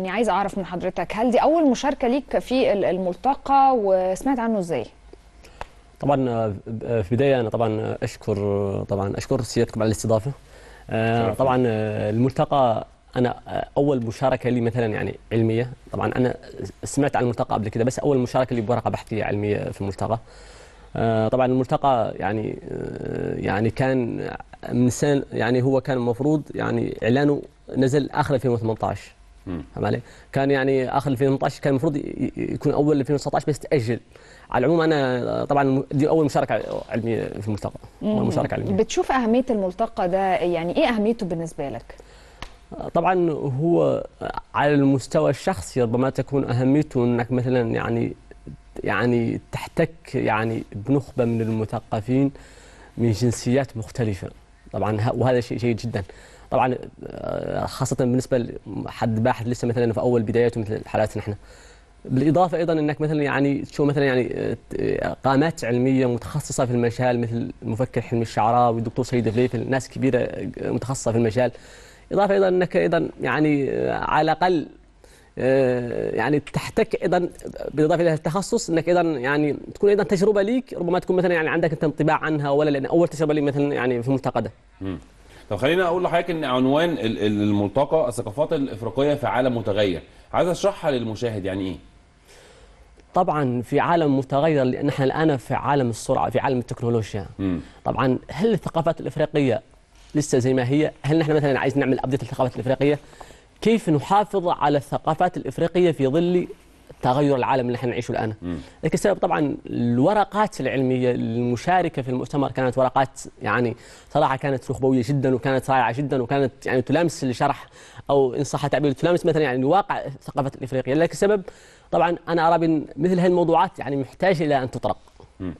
اني يعني عايز اعرف من حضرتك هل دي اول مشاركه ليك في الملتقى وسمعت عنه ازاي طبعا آه، آه، في البدايه انا طبعا اشكر طبعا اشكر سيادتكم على الاستضافه آه، طبعا الملتقى انا اول مشاركه لي مثلا يعني علميه طبعا انا سمعت عن الملتقى قبل كده بس اول مشاركه لي بورقه بحثيه علميه في الملتقى طبعا الملتقى يعني يعني كان من سنة يعني هو كان المفروض يعني اعلانه نزل اخر 2018 فهم علي؟ كان يعني اخر 2018 كان المفروض يكون اول 2019 بس تاجل على العموم انا طبعا دي اول مشاركه علميه في الملتقى اول مشاركه علميه بتشوف اهميه الملتقى ده يعني ايه اهميته بالنسبه لك؟ طبعا هو على المستوى الشخصي ربما تكون اهميته انك مثلا يعني يعني تحتك يعني بنخبه من المثقفين من جنسيات مختلفه طبعا وهذا شيء جيد جدا طبعا آه، خاصه بالنسبه لحد باحث لسه مثلا في اول بداياته مثل حالاتنا احنا بالاضافه ايضا انك مثلا يعني تشوف مثلا يعني آه، آه، قامات علميه متخصصه في المجال مثل المفكر حلمي الشعراوي الدكتور سيد فليفل ناس كبيره متخصصه في المجال اضافه ايضا انك ايضا يعني على الاقل آه، يعني تحتك ايضا بالاضافه الى التخصص انك ايضا يعني تكون ايضا تجربه ليك ربما تكون مثلا يعني عندك انت انطباع عنها ولا لان اول تجربه لي مثلا يعني في الملتقى ده. طب خلينا اقول لحضرتك ان عنوان الملتقى الثقافات الافريقيه في عالم متغير، عايز اشرحها للمشاهد يعني ايه؟ طبعا في عالم متغير لان احنا الان في عالم السرعه في عالم التكنولوجيا م. طبعا هل الثقافات الافريقيه لسه زي ما هي؟ هل نحن مثلا عايز نعمل ابديت للثقافات الافريقيه؟ كيف نحافظ على الثقافات الإفريقية في ظل تغير العالم اللي احنا نعيشه الآن لكن السبب طبعا الورقات العلمية المشاركة في المؤتمر كانت ورقات يعني صراحة كانت رخبويه جدا وكانت رائعة جدا وكانت يعني تلامس الشرح أو إن صح التعبير تلامس مثلا يعني واقع الثقافة الإفريقية لكن السبب طبعا أنا أرى مثل هذه الموضوعات يعني محتاجة إلى أن تطرق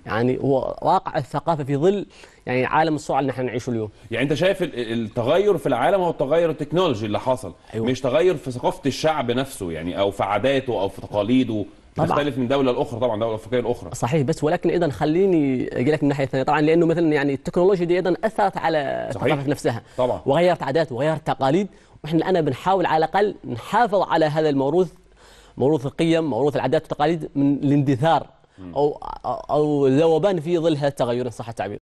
يعني هو واقع الثقافه في ظل يعني عالم الصوع اللي نحن نعيشه اليوم يعني انت شايف التغير في العالم هو التغير التكنولوجي اللي حصل أيوة. مش تغير في ثقافه الشعب نفسه يعني او في عاداته او في تقاليده تختلف من دوله لاخرى طبعا دوله افريقيه لاخرى صحيح بس ولكن ايضا خليني اجي لك من الناحيه الثانيه طبعا لانه مثلا يعني التكنولوجيا دي ايضا اثرت على الثقافه نفسها طبعا وغيرت عادات وغيرت تقاليد واحنا الان بنحاول على الاقل نحافظ على هذا الموروث موروث القيم موروث العادات والتقاليد من الاندثار او او ذوبان في ظل هذا التغير ان صح التعبير